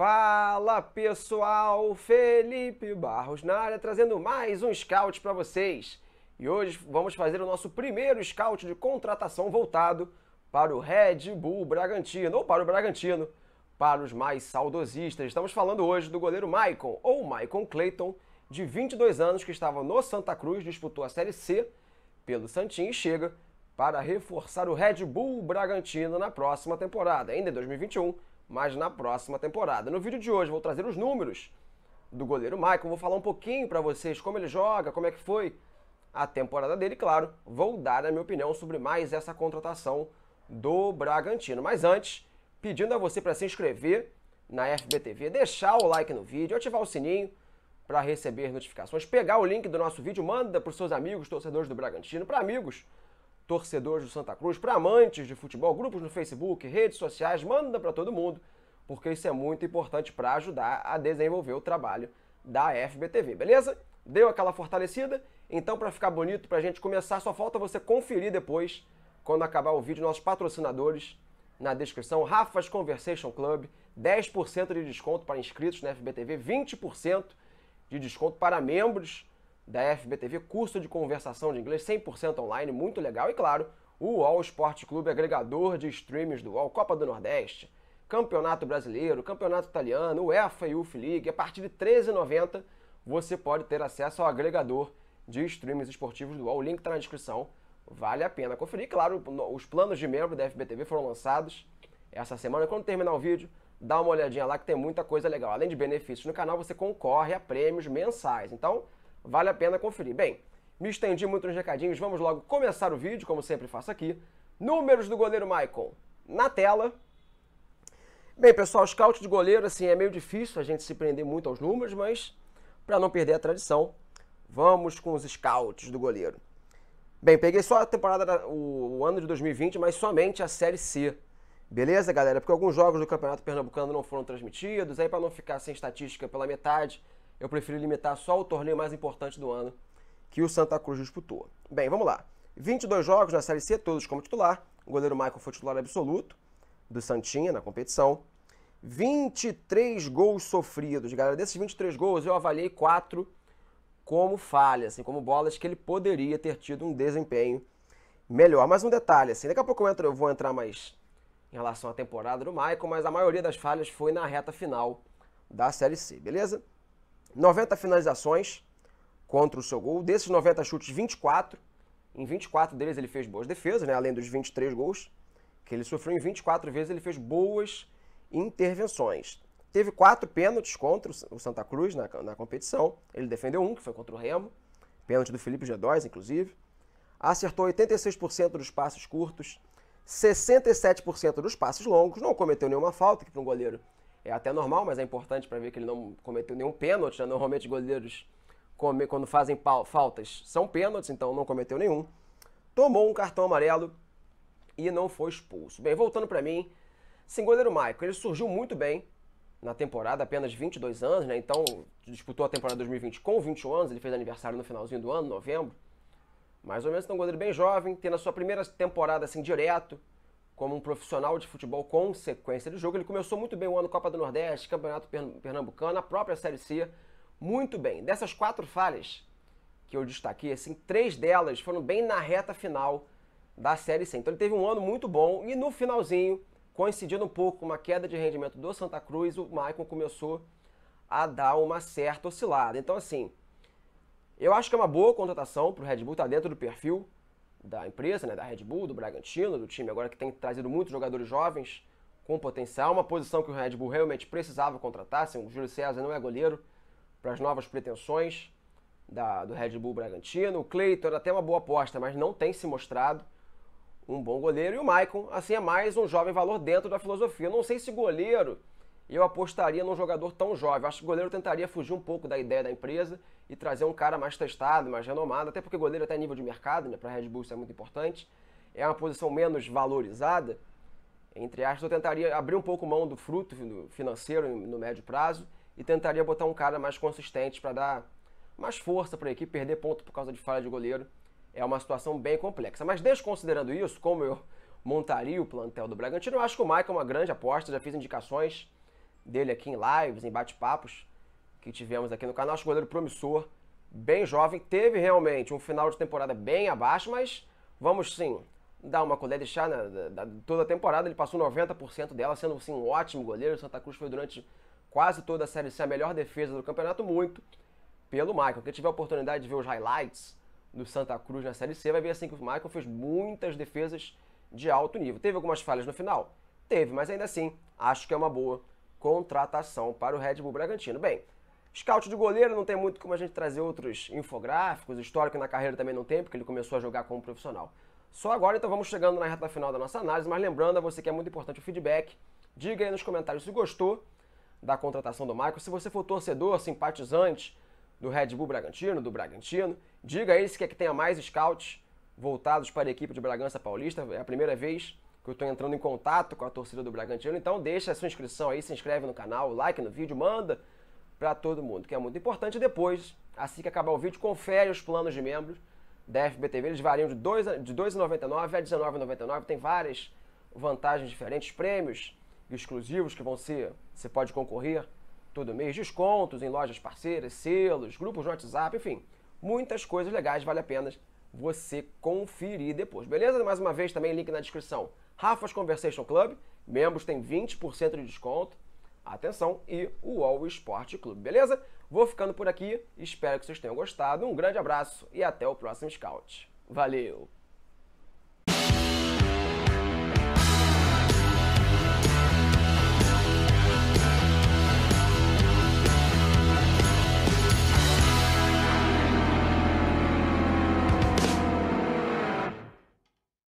Fala pessoal, Felipe Barros na área trazendo mais um scout para vocês. E hoje vamos fazer o nosso primeiro scout de contratação voltado para o Red Bull Bragantino ou para o Bragantino, para os mais saudosistas. Estamos falando hoje do goleiro Maicon ou Maicon Clayton, de 22 anos, que estava no Santa Cruz, disputou a Série C pelo Santinho e chega para reforçar o Red Bull Bragantino na próxima temporada, ainda em 2021 mas na próxima temporada. No vídeo de hoje vou trazer os números do goleiro Michael, vou falar um pouquinho para vocês como ele joga, como é que foi a temporada dele, claro, vou dar a minha opinião sobre mais essa contratação do Bragantino. Mas antes, pedindo a você para se inscrever na FBTV, deixar o like no vídeo, ativar o sininho para receber notificações, pegar o link do nosso vídeo, manda para os seus amigos torcedores do Bragantino, para amigos torcedores do Santa Cruz, para amantes de futebol, grupos no Facebook, redes sociais, manda para todo mundo, porque isso é muito importante para ajudar a desenvolver o trabalho da FBTV, beleza? Deu aquela fortalecida? Então, para ficar bonito, para a gente começar, só falta você conferir depois, quando acabar o vídeo, nossos patrocinadores na descrição, Rafa's Conversation Club, 10% de desconto para inscritos na FBTV, 20% de desconto para membros da FBTV, curso de conversação de inglês 100% online, muito legal. E claro, o UOL Esporte Clube, agregador de streams do UOL, Copa do Nordeste, Campeonato Brasileiro, Campeonato Italiano, UEFA e UF League. A partir de R$ 13,90 você pode ter acesso ao agregador de streams esportivos do UOL. O link está na descrição. Vale a pena conferir. Claro, os planos de membro da FBTV foram lançados essa semana. Quando terminar o vídeo, dá uma olhadinha lá que tem muita coisa legal. Além de benefícios no canal, você concorre a prêmios mensais. Então, Vale a pena conferir. Bem, me estendi muito nos recadinhos, vamos logo começar o vídeo, como sempre faço aqui. Números do goleiro Maicon na tela. Bem, pessoal, scout de goleiro, assim, é meio difícil a gente se prender muito aos números, mas para não perder a tradição, vamos com os scouts do goleiro. Bem, peguei só a temporada, o, ano de 2020, mas somente a Série C. Beleza, galera? Porque alguns jogos do Campeonato Pernambucano não foram transmitidos, aí para não ficar sem estatística pela metade, eu prefiro limitar só o torneio mais importante do ano que o Santa Cruz disputou. Bem, vamos lá. 22 jogos na Série C, todos como titular. O goleiro Michael foi titular absoluto do Santinha na competição. 23 gols sofridos, galera. Desses 23 gols, eu avaliei 4 como falhas, assim, como bolas que ele poderia ter tido um desempenho melhor. Mas um detalhe, assim, daqui a pouco eu, entro, eu vou entrar mais em relação à temporada do Michael, mas a maioria das falhas foi na reta final da Série C, beleza? 90 finalizações contra o seu gol. Desses 90 chutes, 24. Em 24 deles ele fez boas defesas, né? além dos 23 gols que ele sofreu. Em 24 vezes ele fez boas intervenções. Teve quatro pênaltis contra o Santa Cruz na, na competição. Ele defendeu um, que foi contra o Remo. Pênalti do Felipe G2, inclusive. Acertou 86% dos passos curtos, 67% dos passos longos. Não cometeu nenhuma falta, que para um goleiro é até normal, mas é importante para ver que ele não cometeu nenhum pênalti. Né? Normalmente goleiros, come, quando fazem faltas, são pênaltis, então não cometeu nenhum. Tomou um cartão amarelo e não foi expulso. Bem, voltando para mim, sim, goleiro Michael, ele surgiu muito bem na temporada, apenas 22 anos, né? Então, disputou a temporada 2020 com 21 anos, ele fez aniversário no finalzinho do ano, novembro. Mais ou menos, então, um goleiro bem jovem, tendo a sua primeira temporada assim direto, como um profissional de futebol com sequência de jogo. Ele começou muito bem o ano Copa do Nordeste, Campeonato Pernambucano, a própria Série C, muito bem. Dessas quatro falhas que eu destaquei, assim, três delas foram bem na reta final da Série C. Então ele teve um ano muito bom e no finalzinho, coincidindo um pouco com uma queda de rendimento do Santa Cruz, o Maicon começou a dar uma certa oscilada. Então assim, eu acho que é uma boa contratação para o Red Bull, Está dentro do perfil da empresa, né, da Red Bull, do Bragantino, do time agora que tem trazido muitos jogadores jovens com potencial, uma posição que o Red Bull realmente precisava contratar, assim, o Júlio César não é goleiro para as novas pretensões da, do Red Bull Bragantino, o Cleiton era até uma boa aposta, mas não tem se mostrado um bom goleiro, e o Maicon, assim, é mais um jovem valor dentro da filosofia. não sei se goleiro eu apostaria num jogador tão jovem. Acho que o goleiro tentaria fugir um pouco da ideia da empresa e trazer um cara mais testado, mais renomado, até porque goleiro até nível de mercado, né, para Red Bull isso é muito importante. É uma posição menos valorizada. Entre aspas, eu tentaria abrir um pouco mão do fruto financeiro no médio prazo e tentaria botar um cara mais consistente para dar mais força para a equipe, perder ponto por causa de falha de goleiro. É uma situação bem complexa. Mas desconsiderando isso, como eu montaria o plantel do Bragantino, eu acho que o Michael é uma grande aposta, já fiz indicações dele aqui em lives, em bate-papos que tivemos aqui no canal. Acho um goleiro promissor, bem jovem. Teve realmente um final de temporada bem abaixo, mas vamos sim dar uma colher de chá na, toda a temporada. Ele passou 90% dela, sendo assim, um ótimo goleiro. O Santa Cruz foi durante quase toda a Série C a melhor defesa do campeonato, muito pelo Michael. Quem tiver a oportunidade de ver os highlights do Santa Cruz na Série C vai ver assim que o Michael fez muitas defesas de alto nível. Teve algumas falhas no final? Teve, mas ainda assim, acho que é uma boa contratação para o Red Bull Bragantino. Bem, scout de goleiro não tem muito como a gente trazer outros infográficos, histórico na carreira também não tem, porque ele começou a jogar como profissional. Só agora, então, vamos chegando na reta final da nossa análise, mas lembrando a você que é muito importante o feedback, diga aí nos comentários se gostou da contratação do Michael, se você for torcedor, simpatizante do Red Bull Bragantino, do Bragantino, diga aí se quer é que tenha mais scouts voltados para a equipe de Bragança Paulista, é a primeira vez que eu estou entrando em contato com a torcida do Bragantino. Então deixa a sua inscrição aí, se inscreve no canal, like no vídeo, manda para todo mundo, que é muito importante. E depois, assim que acabar o vídeo, confere os planos de membros da FBTV. Eles variam de R$ 2,99 a R$ 19,99. Tem várias vantagens diferentes, prêmios exclusivos que vão ser, você pode concorrer todo mês, descontos em lojas parceiras, selos, grupos no WhatsApp, enfim, muitas coisas legais, vale a pena você conferir depois, beleza? Mais uma vez também link na descrição Rafa's Conversation Club, membros têm 20% de desconto. Atenção, e o All Sport Clube, beleza? Vou ficando por aqui, espero que vocês tenham gostado. Um grande abraço e até o próximo Scout. Valeu!